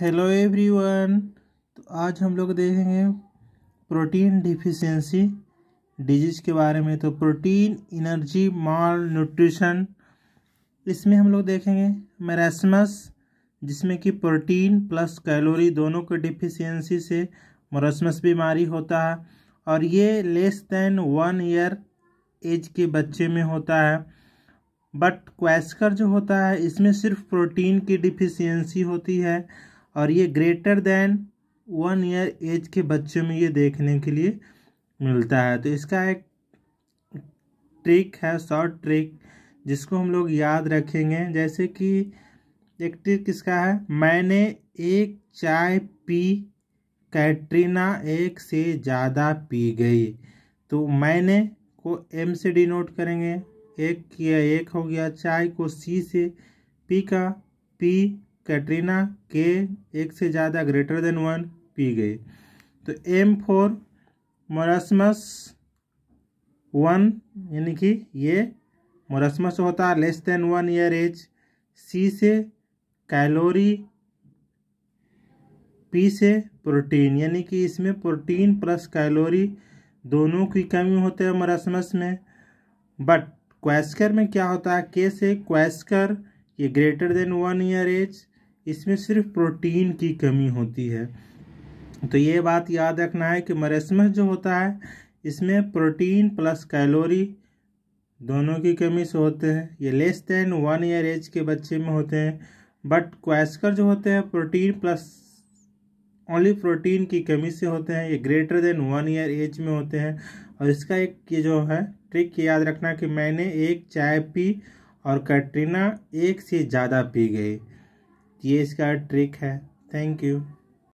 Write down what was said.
hello everyone तो आज हम लोग देखेंगे प्रोटीन डिफिशियंसी डिजीज के बारे में तो प्रोटीन एनर्जी माल न्यूट्रिशन इसमें हम लोग देखेंगे मरसमस जिसमें कि प्रोटीन प्लस कैलोरी दोनों के डिफिशियंसी से मरसमस बीमारी होता है और ये less than one year age के बच्चे में होता है बट क्वेस्कर जो होता है इसमें सिर्फ प्रोटीन की डिफिशियंसी होती है और ये greater than one year age के बच्चों में ये देखने के लिए मिलता है तो इसका एक ट्रिक है शॉर्ट ट्रिक जिसको हम लोग याद रखेंगे जैसे कि एक ट्रिक इसका है मैंने एक चाय पी कैटरीना एक से ज़्यादा पी गई तो मैंने को एम से डिनोट करेंगे एक किया एक हो गया चाय को सी से पी का पी कैटरीना के एक से ज़्यादा ग्रेटर देन वन पी गए तो एम फोर मोरसमस वन यानी कि ये मोरसमस होता है less than one year age सी से कैलोरी पी से प्रोटीन यानी कि इसमें प्रोटीन प्लस कैलोरी दोनों की कमी होते हैं मरसमस में बट क्वेस्कर में क्या होता है के से क्वेस्कर ये greater than one year age इसमें सिर्फ प्रोटीन की कमी होती है तो ये बात याद रखना है कि मरेसमस जो होता है इसमें प्रोटीन प्लस कैलोरी दोनों की कमी से होते हैं ये less than one year age के बच्चे में होते हैं बट क्वेस्कर जो होते हैं प्रोटीन प्लस ओनली प्रोटीन की कमी से होते हैं ये greater than one year age में होते हैं और इसका एक ये जो है ट्रिक याद रखना कि मैंने एक चाय पी और कैटरीना एक से ज़्यादा पी गई ये इसका ट्रिक है थैंक यू